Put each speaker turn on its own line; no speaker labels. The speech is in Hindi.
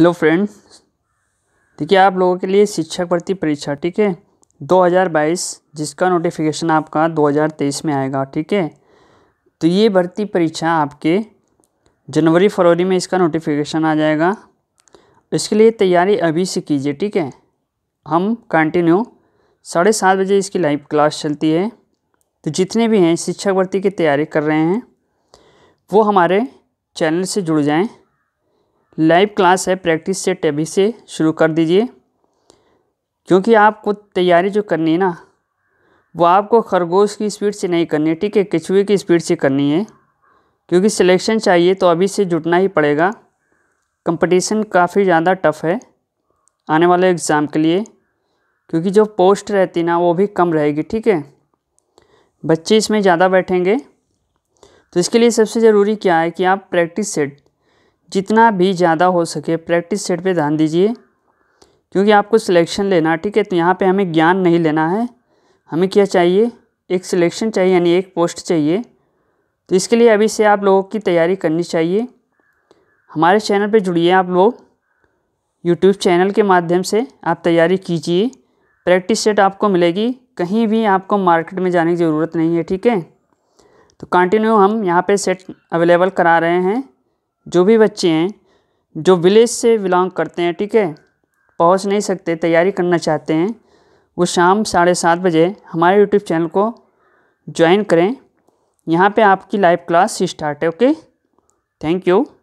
हेलो फ्रेंड्स देखिए आप लोगों के लिए शिक्षक भर्ती परीक्षा ठीक है 2022 जिसका नोटिफिकेशन आपका 2023 में आएगा ठीक है तो ये भर्ती परीक्षा आपके जनवरी फरवरी में इसका नोटिफिकेशन आ जाएगा इसके लिए तैयारी अभी से कीजिए ठीक है हम कंटिन्यू साढ़े सात बजे इसकी लाइव क्लास चलती है तो जितने भी हैं शिक्षक भर्ती की तैयारी कर रहे हैं वो हमारे चैनल से जुड़ जाएँ लाइव क्लास है प्रैक्टिस सेट अभी से शुरू कर दीजिए क्योंकि आपको तैयारी जो करनी है ना वो आपको खरगोश की स्पीड से नहीं करनी है ठीक है किचुए की स्पीड से करनी है क्योंकि सिलेक्शन चाहिए तो अभी से जुटना ही पड़ेगा कंपटीशन काफ़ी ज़्यादा टफ है आने वाले एग्ज़ाम के लिए क्योंकि जो पोस्ट रहती ना वो भी कम रहेगी ठीक है बच्चे इसमें ज़्यादा बैठेंगे तो इसके लिए सबसे ज़रूरी क्या है कि आप प्रैक्टिस सेट जितना भी ज़्यादा हो सके प्रैक्टिस सेट पे ध्यान दीजिए क्योंकि आपको सिलेक्शन लेना ठीक है तो यहाँ पे हमें ज्ञान नहीं लेना है हमें क्या चाहिए एक सिलेक्शन चाहिए यानी एक पोस्ट चाहिए तो इसके लिए अभी से आप लोगों की तैयारी करनी चाहिए हमारे चैनल पे जुड़िए आप लोग यूट्यूब चैनल के माध्यम से आप तैयारी कीजिए प्रैक्टिस सेट आपको मिलेगी कहीं भी आपको मार्केट में जाने की ज़रूरत नहीं है ठीक है तो कंटिन्यू हम यहाँ पे सेट अवेलेबल करा रहे हैं जो भी बच्चे हैं जो विलेज से बिलोंग करते हैं ठीक है पहुंच नहीं सकते तैयारी करना चाहते हैं वो शाम साढ़े सात बजे हमारे यूट्यूब चैनल को ज्वाइन करें यहाँ पे आपकी लाइव क्लास स्टार्ट है ओके थैंक यू